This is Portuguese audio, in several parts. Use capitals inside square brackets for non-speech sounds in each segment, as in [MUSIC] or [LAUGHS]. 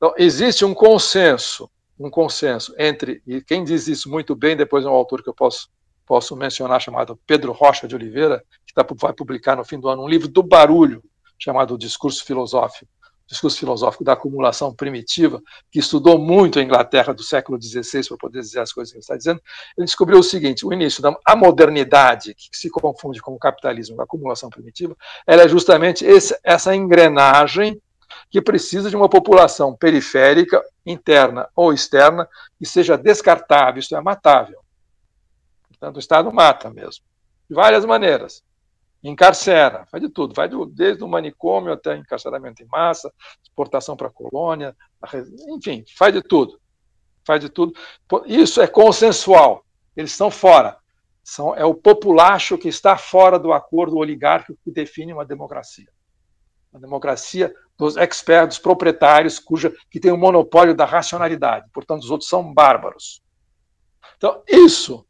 Então, existe um consenso, um consenso entre, e quem diz isso muito bem, depois é um autor que eu posso, posso mencionar, chamado Pedro Rocha de Oliveira, que tá, vai publicar no fim do ano um livro do barulho, chamado Discurso Filosófico, Discurso Filosófico da Acumulação Primitiva, que estudou muito a Inglaterra do século XVI para poder dizer as coisas que ele está dizendo. Ele descobriu o seguinte: o início da a modernidade, que se confunde com o capitalismo, com a acumulação primitiva, ela é justamente esse, essa engrenagem que precisa de uma população periférica, interna ou externa, que seja descartável, isto é, matável. Portanto, o Estado mata mesmo, de várias maneiras. Encarcera, faz de tudo, vai do, desde o manicômio até encarceramento em massa, exportação para a colônia, enfim, faz de tudo. Faz de tudo. Isso é consensual, eles estão fora. São, é o populacho que está fora do acordo oligárquico que define uma democracia. Uma democracia dos experts, dos proprietários, cuja, que tem o monopólio da racionalidade, portanto, os outros são bárbaros. Então, isso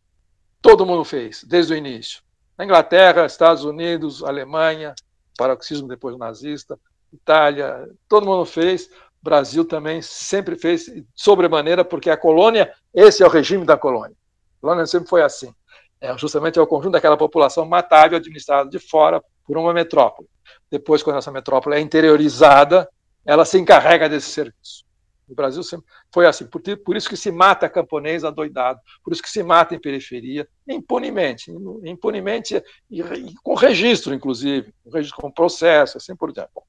todo mundo fez, desde o início. Na Inglaterra, Estados Unidos, Alemanha, paroxismo depois nazista, Itália, todo mundo fez. Brasil também sempre fez, sobremaneira, porque a colônia, esse é o regime da colônia. A colônia sempre foi assim. É justamente é o conjunto daquela população matável administrada de fora por uma metrópole depois quando essa metrópole é interiorizada, ela se encarrega desse serviço. No Brasil sempre foi assim, por, por isso que se mata camponês adoidado, por isso que se mata em periferia, impunemente, impunemente e, e com registro, inclusive, com registro com processo, assim por diante. Bom,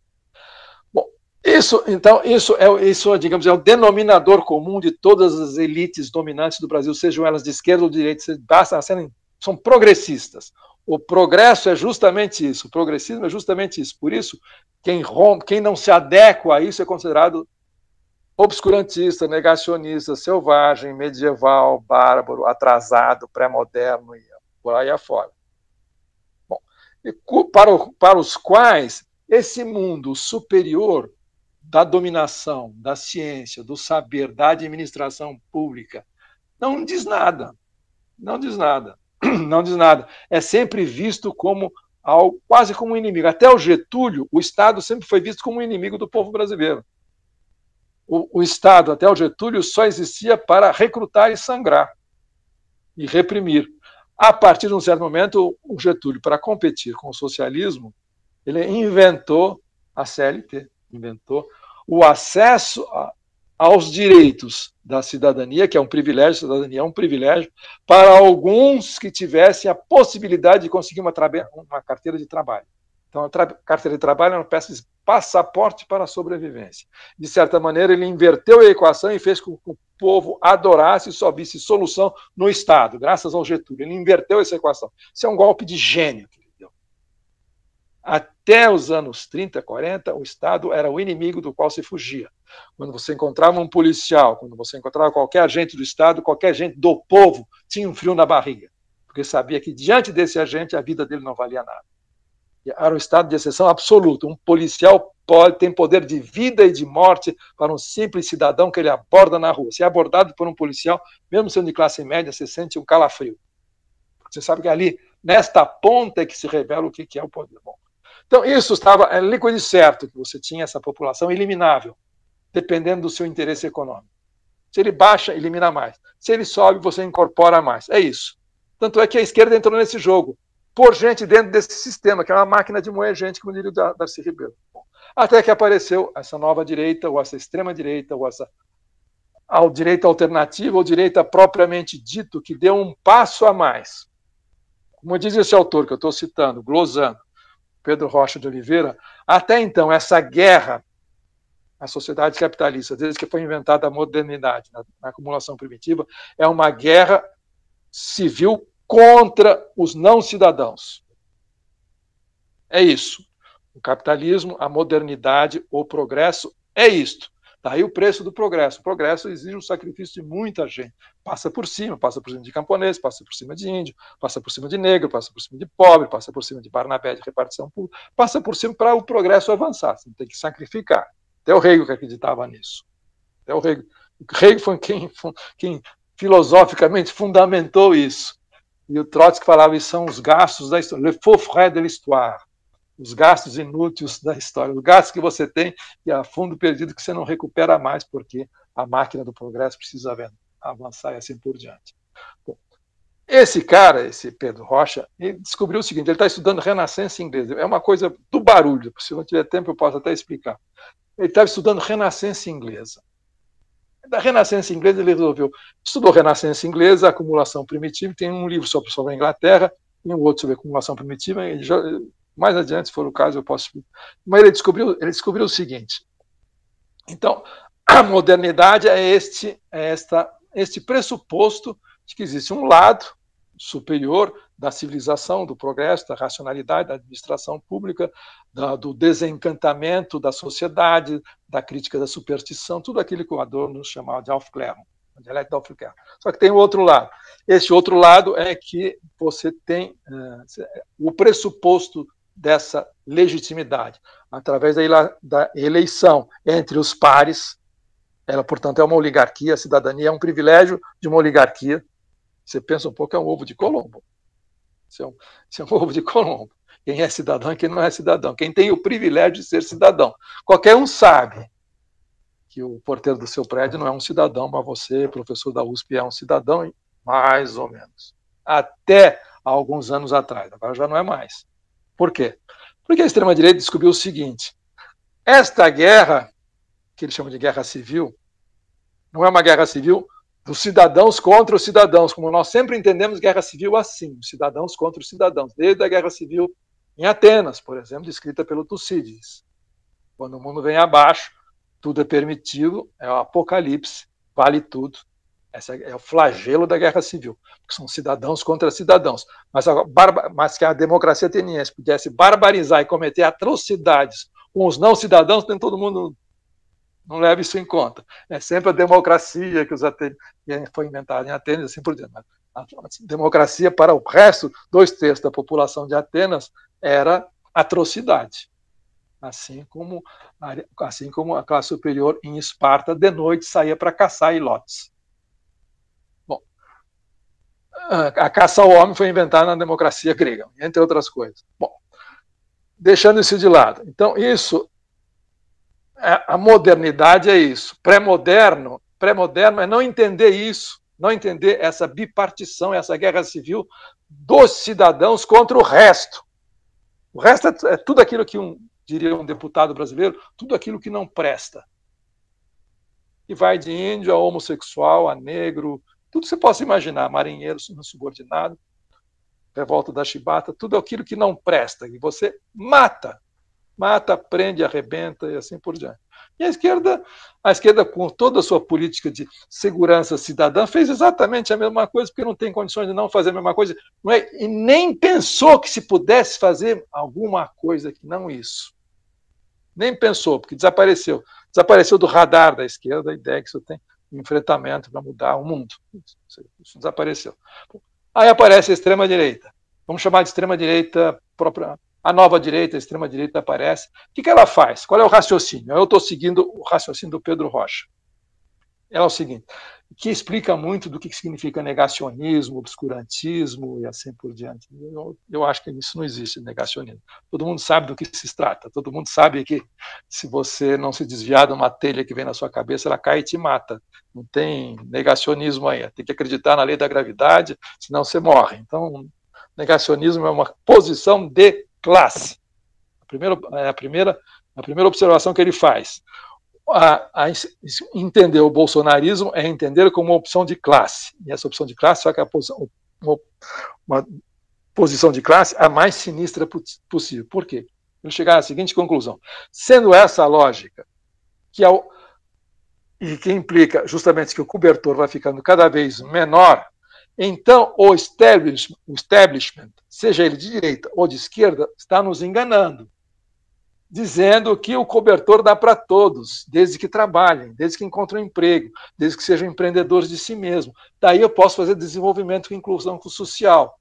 bom, isso, então, isso é, isso, digamos, é o denominador comum de todas as elites dominantes do Brasil, sejam elas de esquerda ou de direita, basta, são progressistas o progresso é justamente isso, o progressismo é justamente isso. Por isso, quem rompe, quem não se adequa a isso é considerado obscurantista, negacionista, selvagem, medieval, bárbaro, atrasado, pré-moderno e por aí afora. Bom, e para, o, para os quais esse mundo superior da dominação, da ciência, do saber, da administração pública, não diz nada. Não diz nada. [CLEARS THROAT] não diz nada. É sempre visto como algo quase como um inimigo. Até o Getúlio, o Estado sempre foi visto como um inimigo do povo brasileiro. O, o Estado, até o Getúlio, só existia para recrutar e sangrar e reprimir. A partir de um certo momento, o Getúlio, para competir com o socialismo, ele inventou a CLT, inventou o acesso a, aos direitos da cidadania, que é um privilégio, cidadania é um privilégio, para alguns que tivessem a possibilidade de conseguir uma, uma carteira de trabalho. Então, a carteira de trabalho é uma peça de passaporte para a sobrevivência. De certa maneira, ele inverteu a equação e fez com que o povo adorasse e só visse solução no Estado, graças ao Getúlio. Ele inverteu essa equação. Isso é um golpe de gênio. Até os anos 30, 40, o Estado era o inimigo do qual se fugia. Quando você encontrava um policial, quando você encontrava qualquer agente do Estado, qualquer agente do povo, tinha um frio na barriga, porque sabia que diante desse agente a vida dele não valia nada. Era um estado de exceção absoluto. Um policial pode, tem poder de vida e de morte para um simples cidadão que ele aborda na rua. Se é abordado por um policial, mesmo sendo de classe média, você sente um calafrio. Você sabe que é ali, nesta ponta, é que se revela o que é o poder. Bom, então, isso estava é coisa de certo, que você tinha essa população eliminável, dependendo do seu interesse econômico. Se ele baixa, elimina mais. Se ele sobe, você incorpora mais. É isso. Tanto é que a esquerda entrou nesse jogo. Por gente dentro desse sistema, que é uma máquina de moer gente, como diria o Darcy Ribeiro. Até que apareceu essa nova direita, ou essa extrema direita, ou essa ao direita alternativa, ou direita propriamente dito, que deu um passo a mais. Como diz esse autor que eu estou citando, glosando, Pedro Rocha de Oliveira, até então, essa guerra a sociedade capitalista, desde que foi inventada a modernidade na, na acumulação primitiva, é uma guerra civil contra os não cidadãos. É isso. O capitalismo, a modernidade, o progresso, é isto. Daí tá o preço do progresso. O progresso exige um sacrifício de muita gente. Passa por cima, passa por cima de camponês, passa por cima de índio, passa por cima de negro, passa por cima de pobre, passa por cima de Barnabé de repartição pública, passa por cima para o progresso avançar. Você tem que sacrificar. Até o Hegel que acreditava nisso. Até o Hegel. O Hegel foi quem, quem filosoficamente fundamentou isso. E o Trotsky falava isso são os gastos da história, le faux frais de l'histoire os gastos inúteis da história, os gastos que você tem e a fundo perdido que você não recupera mais, porque a máquina do progresso precisa avançar e assim por diante. Bom, esse cara, esse Pedro Rocha, ele descobriu o seguinte: ele está estudando Renascença inglesa. É uma coisa do barulho, se não tiver tempo eu posso até explicar. Ele estava estudando Renascença inglesa. Da Renascença inglesa ele resolveu. Estudou Renascença inglesa, acumulação primitiva, tem um livro sobre, sobre a Inglaterra, e um outro sobre acumulação primitiva, ele já mais adiante, se for o caso, eu posso. Mas ele descobriu, ele descobriu o seguinte. Então, a modernidade é este, é esta, este pressuposto de que existe um lado superior da civilização, do progresso, da racionalidade, da administração pública, da, do desencantamento da sociedade, da crítica da superstição, tudo aquilo que o Adorno chamava de Aufklärung, a dialética Aufklärung. Só que tem o outro lado. Esse outro lado é que você tem uh, o pressuposto dessa legitimidade através da eleição entre os pares. Ela, portanto, é uma oligarquia, a cidadania é um privilégio de uma oligarquia. Você pensa um pouco, é um ovo de Colombo. Isso é um, isso é um [LAUGHS] ovo de Colombo. Quem é cidadão e quem não é cidadão. Quem tem o privilégio de ser cidadão. Qualquer um sabe que o porteiro do seu prédio não é um cidadão, mas você, professor da USP, é um cidadão, mais ou menos. Até alguns anos atrás, agora já não é mais. Por quê? Porque a extrema-direita descobriu o seguinte: esta guerra, que eles chamam de guerra civil, não é uma guerra civil dos cidadãos contra os cidadãos, como nós sempre entendemos guerra civil assim, cidadãos contra os cidadãos, desde a guerra civil em Atenas, por exemplo, escrita pelo Tucídides. Quando o mundo vem abaixo, tudo é permitido, é o apocalipse, vale tudo, esse é o flagelo da guerra civil, porque são cidadãos contra cidadãos. Mas, a mas que a democracia ateniense pudesse barbarizar e cometer atrocidades com os não cidadãos, tem todo mundo não leva isso em conta. É sempre a democracia que os foi inventada em Atenas, assim por diante. A democracia para o resto, dois terços da população de Atenas, era atrocidade. Assim como, assim como a classe superior em Esparta, de noite, saía para caçar ilotes a caça ao homem foi inventada na democracia grega, entre outras coisas. Bom, deixando isso de lado. Então, isso, é, a modernidade é isso. Pré-moderno, pré-moderno é não entender isso, não entender essa bipartição, essa guerra civil dos cidadãos contra o resto. O resto é, é tudo aquilo que um, diria um deputado brasileiro, tudo aquilo que não presta. E vai de índio a homossexual, a negro, tudo que você possa imaginar, marinheiro subordinado, revolta da chibata, tudo aquilo que não presta, e você mata, mata, prende, arrebenta e assim por diante. E a esquerda, a esquerda com toda a sua política de segurança cidadã, fez exatamente a mesma coisa, porque não tem condições de não fazer a mesma coisa, não é? e nem pensou que se pudesse fazer alguma coisa que não isso. Nem pensou, porque desapareceu. Desapareceu do radar da esquerda a ideia que isso tem enfrentamento para mudar o mundo. Isso, isso desapareceu. Aí aparece a extrema-direita. Vamos chamar de extrema-direita própria. A nova direita, a extrema-direita aparece. O que, que ela faz? Qual é o raciocínio? Eu estou seguindo o raciocínio do Pedro Rocha é o seguinte, que explica muito do que significa negacionismo, obscurantismo e assim por diante. Eu, eu, acho que isso não existe, negacionismo. Todo mundo sabe do que se trata, todo mundo sabe que se você não se desviar de uma telha que vem na sua cabeça, ela cai e te mata. Não tem negacionismo aí, tem que acreditar na lei da gravidade, senão você morre. Então, negacionismo é uma posição de classe. A primeira, é, a primeira, a primeira observação que ele faz a, a entender o bolsonarismo é entender como uma opção de classe. E essa opção de classe, só que é uma, uma, posição de classe a mais sinistra possível. Por quê? Eu chegar à seguinte conclusão. Sendo essa a lógica, que é e que implica justamente que o cobertor vai ficando cada vez menor, então o establishment, o establishment seja ele de direita ou de esquerda, está nos enganando dizendo que o cobertor dá para todos, desde que trabalhem, desde que encontrem um emprego, desde que sejam empreendedores de si mesmos. Daí eu posso fazer desenvolvimento com inclusão com social.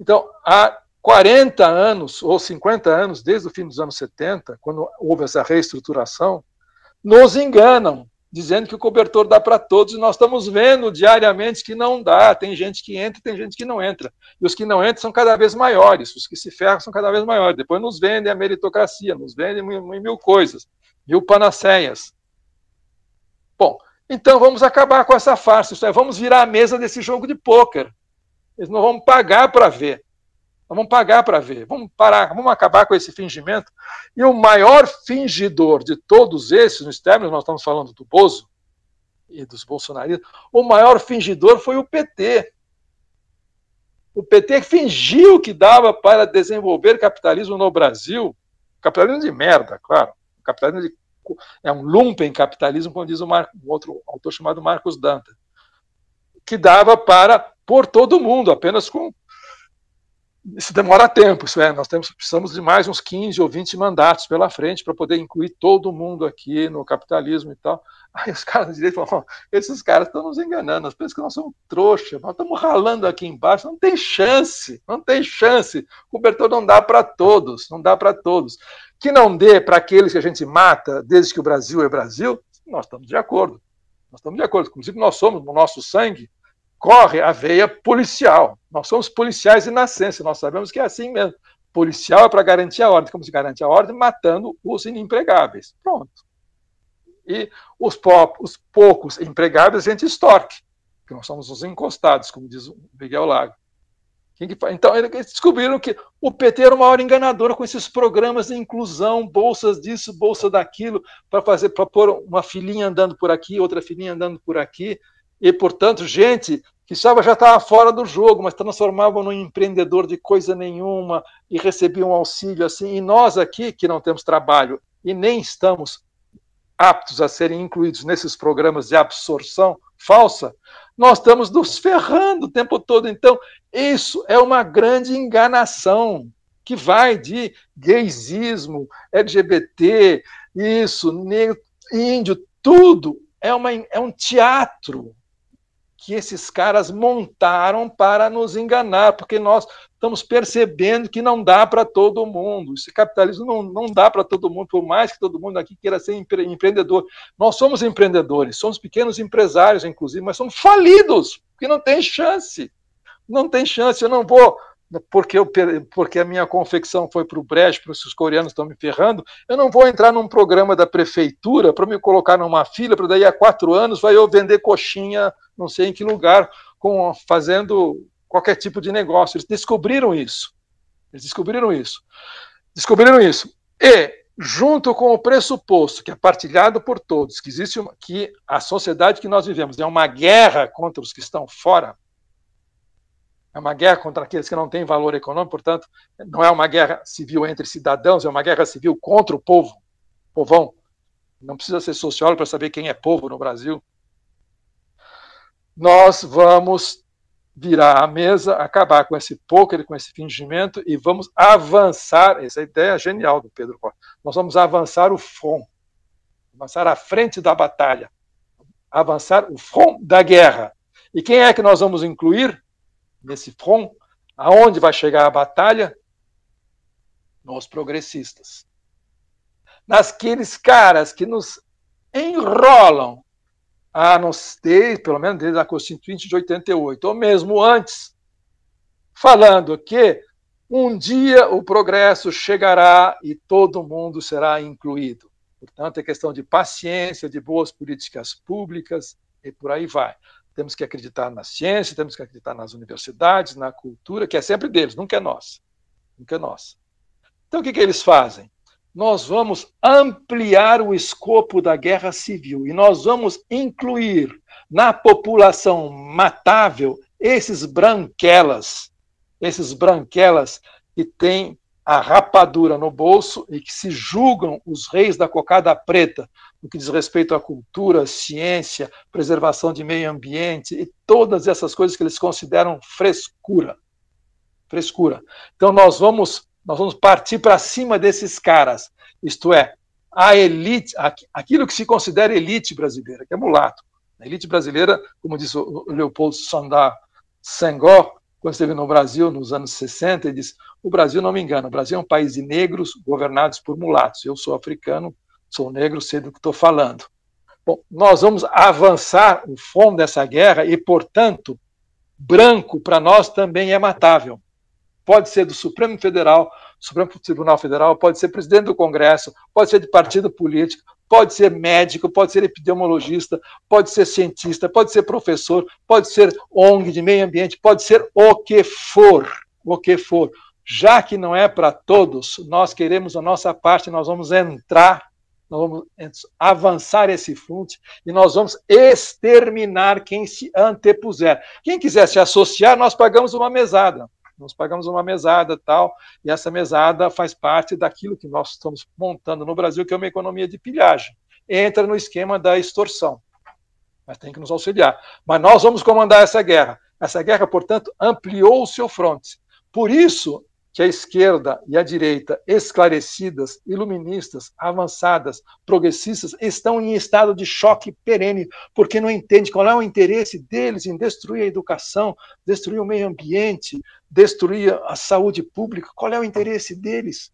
Então, há 40 anos ou 50 anos, desde o fim dos anos 70, quando houve essa reestruturação, nos enganam dizendo que o cobertor dá para todos, e nós estamos vendo diariamente que não dá. Tem gente que entra tem gente que não entra. E os que não entram são cada vez maiores, os que se ferram são cada vez maiores. Depois nos vendem a meritocracia, nos vendem mil, mil coisas, mil panaceias. Bom, então vamos acabar com essa farsa, é, vamos virar a mesa desse jogo de pôquer. Eles não vão pagar para ver. Nós vamos pagar para ver, vamos parar, vamos acabar com esse fingimento. E o maior fingidor de todos esses, nos termos, nós estamos falando do Bozo e dos bolsonaristas, o maior fingidor foi o PT. O PT fingiu que dava para desenvolver capitalismo no Brasil, capitalismo de merda, claro, capitalismo de, é um lumpen capitalismo, como diz um, Mar, um outro autor chamado Marcos Danta, que dava para por todo mundo, apenas com isso demora tempo, isso é, nós temos, precisamos de mais uns 15 ou 20 mandatos pela frente para poder incluir todo mundo aqui no capitalismo e tal. Aí os caras da direita falam, esses caras estão nos enganando, as pessoas que nós somos trouxa, nós estamos ralando aqui embaixo, não tem chance, não tem chance. O cobertor não dá para todos, não dá para todos. Que não dê para aqueles que a gente mata desde que o Brasil é Brasil, nós estamos de acordo. Nós estamos de acordo. Inclusive, nós somos, no nosso sangue, corre a veia policial. Nós somos policiais de nascença, nós sabemos que é assim mesmo. Policial é para garantir a ordem. Como se garante a ordem? Matando os inimpregáveis. Pronto. E os, os poucos empregáveis a gente estorque, que nós somos os encostados, como diz o Miguel Lago. Então, eles descobriram que o PT era uma hora enganadora com esses programas de inclusão, bolsas disso, bolsa daquilo, para fazer, para pôr uma filhinha andando por aqui, outra filhinha andando por aqui e, portanto, gente que estava, já estava fora do jogo, mas transformava num empreendedor de coisa nenhuma e recebia um auxílio assim. E nós aqui, que não temos trabalho e nem estamos aptos a serem incluídos nesses programas de absorção falsa, nós estamos nos ferrando o tempo todo. Então, isso é uma grande enganação que vai de gaysismo, LGBT, isso, negro, índio, tudo é, uma, é um teatro que esses caras montaram para nos enganar, porque nós estamos percebendo que não dá para todo mundo. Esse capitalismo não, não dá para todo mundo, por mais que todo mundo aqui queira ser empre empreendedor. Nós somos empreendedores, somos pequenos empresários, inclusive, mas somos falidos, porque não tem chance. Não tem chance, eu não vou porque, eu, porque a minha confecção foi para o brejo, porque os coreanos estão me ferrando, eu não vou entrar num programa da prefeitura para me colocar numa fila, para daí a quatro anos vai eu vender coxinha, não sei em que lugar, com, fazendo qualquer tipo de negócio. Eles descobriram isso. Eles descobriram isso. Descobriram isso. E, junto com o pressuposto, que é partilhado por todos, que existe uma, que a sociedade que nós vivemos é uma guerra contra os que estão fora, é uma guerra contra aqueles que não têm valor econômico, portanto, não é uma guerra civil entre cidadãos, é uma guerra civil contra o povo, povão. Não precisa ser sociólogo para saber quem é povo no Brasil. Nós vamos virar a mesa, acabar com esse poker, com esse fingimento e vamos avançar. Essa é a ideia genial do Pedro Costa. Nós vamos avançar o front, avançar à frente da batalha, avançar o front da guerra. E quem é que nós vamos incluir? nesse front, aonde vai chegar a batalha? Nos progressistas. Naqueles caras que nos enrolam a nos desde, pelo menos desde a Constituinte de 88, ou mesmo antes, falando que um dia o progresso chegará e todo mundo será incluído. Portanto, é questão de paciência, de boas políticas públicas e por aí vai temos que acreditar na ciência, temos que acreditar nas universidades, na cultura, que é sempre deles, nunca é nossa. Nunca é nossa. Então, o que, que eles fazem? Nós vamos ampliar o escopo da guerra civil e nós vamos incluir na população matável esses branquelas, esses branquelas que têm a rapadura no bolso e que se julgam os reis da cocada preta no que diz respeito à cultura, ciência, preservação de meio ambiente e todas essas coisas que eles consideram frescura. Frescura. Então nós vamos nós vamos partir para cima desses caras. Isto é, a elite, aquilo que se considera elite brasileira, que é mulato. A elite brasileira, como diz o Leopoldo Sandar Senghor, quando esteve no Brasil nos anos 60, ele disse: o Brasil não me engana, o Brasil é um país de negros governados por mulatos. Eu sou africano, sou negro, sei do que estou falando. Bom, nós vamos avançar o fumo dessa guerra e, portanto, branco para nós também é matável. Pode ser do Supremo Federal, Supremo Tribunal Federal, pode ser presidente do Congresso, pode ser de partido político, pode ser médico, pode ser epidemiologista, pode ser cientista, pode ser professor, pode ser ONG de meio ambiente, pode ser o que for, o que for. Já que não é para todos, nós queremos a nossa parte, nós vamos entrar, nós vamos avançar esse fronte e nós vamos exterminar quem se antepuser. Quem quiser se associar, nós pagamos uma mesada. Nós pagamos uma mesada tal, e essa mesada faz parte daquilo que nós estamos montando no Brasil, que é uma economia de pilhagem. Entra no esquema da extorsão. Mas tem que nos auxiliar. Mas nós vamos comandar essa guerra. Essa guerra, portanto, ampliou o seu fronte. Por isso, que a esquerda e a direita, esclarecidas, iluministas, avançadas, progressistas, estão em estado de choque perene, porque não entende qual é o interesse deles em destruir a educação, destruir o meio ambiente, destruir a saúde pública. Qual é o interesse deles?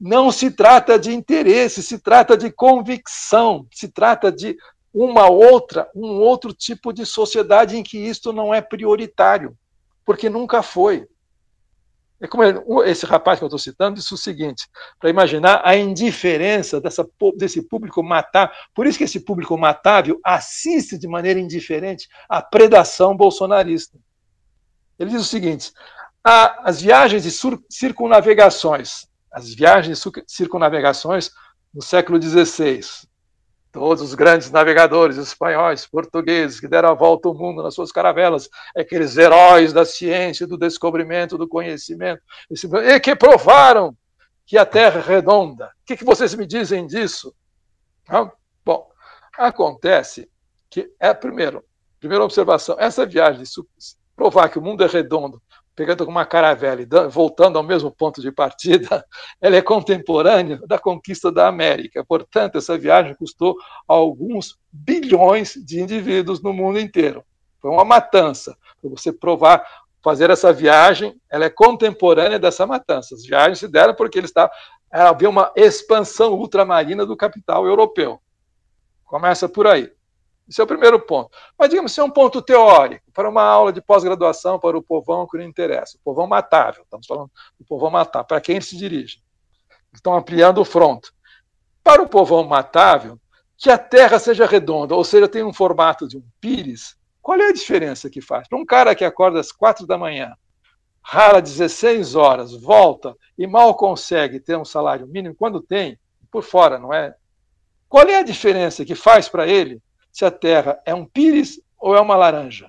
Não se trata de interesse, se trata de convicção, se trata de uma outra, um outro tipo de sociedade em que isto não é prioritário, porque nunca foi. É como é, esse rapaz que eu estou citando disse o seguinte, para imaginar a indiferença dessa, desse público matar, por isso que esse público matável assiste de maneira indiferente à predação bolsonarista. Ele diz o seguinte: a, as viagens e circunnavegações, as viagens e circunnavegações no século XVI, Todos os grandes navegadores espanhóis, portugueses, que deram a volta ao mundo nas suas caravelas, aqueles heróis da ciência, do descobrimento, do conhecimento, e que provaram que a Terra é redonda. O que, vocês me dizem disso? Não? Bom, acontece que, é primeiro, primeira observação, essa viagem, provar que o mundo é redondo pegando uma caravela e voltando ao mesmo ponto de partida, [LAUGHS] ela é contemporânea da conquista da América. Portanto, essa viagem custou alguns bilhões de indivíduos no mundo inteiro. Foi uma matança. Para você provar, fazer essa viagem, ela é contemporânea dessa matança. As viagens se deram porque ele está, havia uma expansão ultramarina do capital europeu. Começa por aí. Esse é o primeiro ponto. Mas, digamos, isso é um ponto teórico, para uma aula de pós-graduação, para o povão que não interessa, o povão matável, estamos falando do povão matável, para quem se dirige. Estão ampliando o front Para o povão matável, que a Terra seja redonda, ou seja, tem um formato de um pires, qual é a diferença que faz? Para um cara que acorda às quatro da manhã, rala 16 horas, volta e mal consegue ter um salário mínimo, quando tem, por fora, não é? Qual é a diferença que faz para ele se a Terra é um pires ou é uma laranja.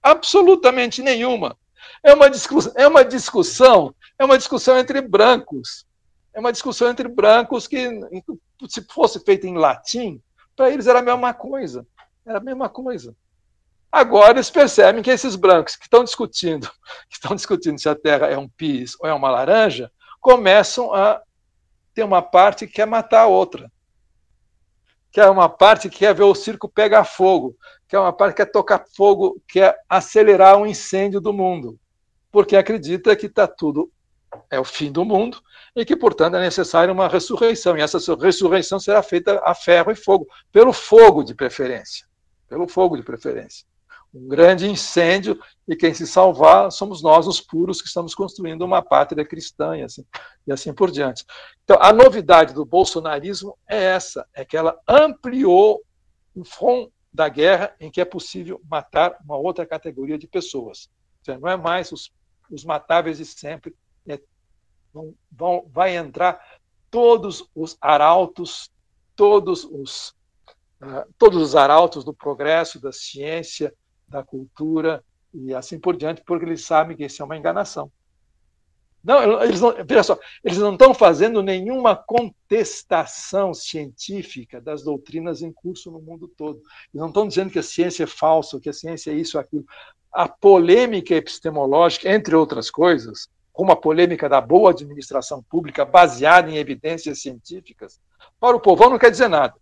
Absolutamente nenhuma. É uma, discuss é uma discussão, é uma discussão entre brancos. É uma discussão entre brancos que, se fosse feita em latim, para eles era a mesma coisa. Era a mesma coisa. Agora eles percebem que esses brancos que estão discutindo, [LAUGHS] que estão discutindo se a Terra é um pires ou é uma laranja, começam a ter uma parte que quer matar a outra que é uma parte que quer ver o circo pegar fogo, que é uma parte que quer tocar fogo, que quer é acelerar o incêndio do mundo, porque acredita que está tudo é o fim do mundo e que, portanto, é necessária uma ressurreição. E essa ressurreição será feita a ferro e fogo, pelo fogo de preferência. Pelo fogo de preferência um grande incêndio e quem se salvar somos nós, os puros, que estamos construindo uma pátria cristã e assim, e assim por diante. Então, a novidade do bolsonarismo é essa, é que ela ampliou o fundo da guerra em que é possível matar uma outra categoria de pessoas. Seja, não é mais os, os matáveis de sempre, é, vão, vão, vai entrar todos os arautos, todos os, uh, todos os arautos do progresso, da ciência, da cultura e assim por diante, porque eles sabem que isso é uma enganação. Não, eles não, veja só, eles não estão fazendo nenhuma contestação científica das doutrinas em curso no mundo todo. Eles não estão dizendo que a ciência é falsa, que a ciência é isso, aquilo. A polêmica epistemológica, entre outras coisas, como a polêmica da boa administração pública baseada em evidências científicas, para o povão não quer dizer nada.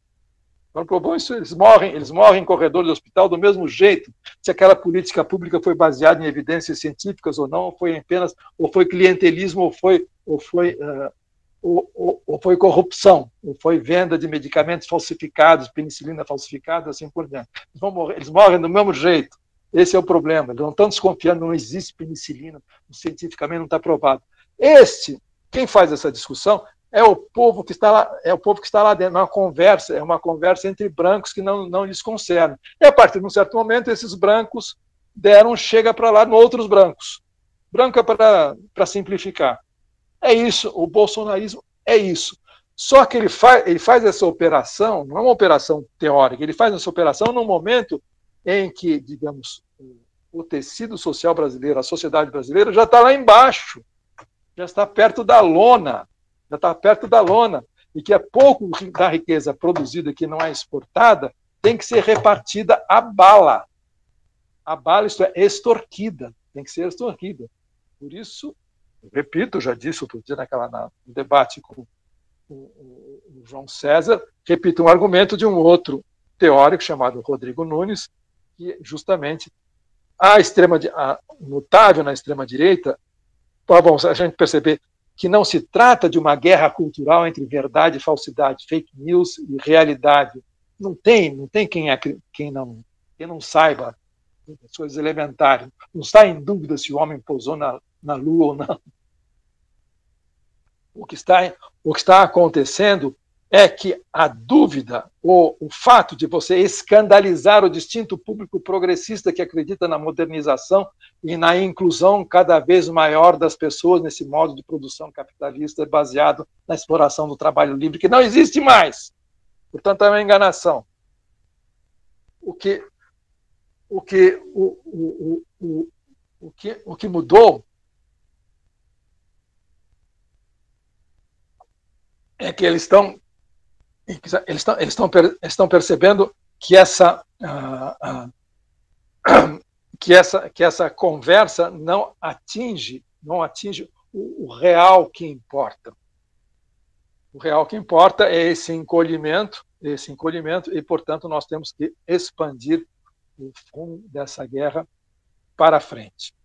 Plano Probão, isso, eles morrem, eles morrem em corredor de hospital do mesmo jeito, se aquela política pública foi baseada em evidências científicas ou não, ou foi apenas, ou foi clientelismo, ou foi, ou foi, uh, ou, ou, ou, foi corrupção, ou foi venda de medicamentos falsificados, penicilina falsificada, assim por diante. Eles, vão morrer, eles morrem do mesmo jeito. Esse é o problema. Eles não estão desconfiando, não existe penicilina, cientificamente não está provado. Este, quem faz essa discussão é o povo que está lá, é o povo que está lá dentro, é uma conversa, é uma conversa entre brancos que não, não lhes concerne. E a partir de um certo momento, esses brancos deram chega para lá outros brancos. Branca para simplificar. É isso, o bolsonarismo é isso. Só que ele, fa ele faz essa operação, não é uma operação teórica, ele faz essa operação num momento em que, digamos, o tecido social brasileiro, a sociedade brasileira, já está lá embaixo, já está perto da lona, ainda está perto da lona, e que é pouco da riqueza produzida que não é exportada, tem que ser repartida a bala. A bala, isto é, extorquida, tem que ser extorquida. Por isso, repito, já disse outro dia naquela, no debate com o João César, repito um argumento de um outro teórico chamado Rodrigo Nunes, que justamente a extrema a, notável na extrema direita, tá bom, a gente perceber que não se trata de uma guerra cultural entre verdade e falsidade, fake news e realidade. Não tem, não tem quem, é, quem não quem não saiba as coisas elementares. Não está em dúvida se o homem pousou na, na Lua ou não. O que está, o que está acontecendo é que a dúvida, ou o fato de você escandalizar o distinto público progressista que acredita na modernização e na inclusão cada vez maior das pessoas nesse modo de produção capitalista baseado na exploração do trabalho livre, que não existe mais. Portanto, é uma enganação. O que, o que, o, o, o, o que, o que mudou é que eles estão eles estão estão percebendo que essa uh, uh, [CLEARS THROAT] que essa que essa conversa não atinge não atinge o, o real que importa o real que importa é esse encolhimento esse encolhimento e portanto nós temos que expandir o fundo dessa guerra para frente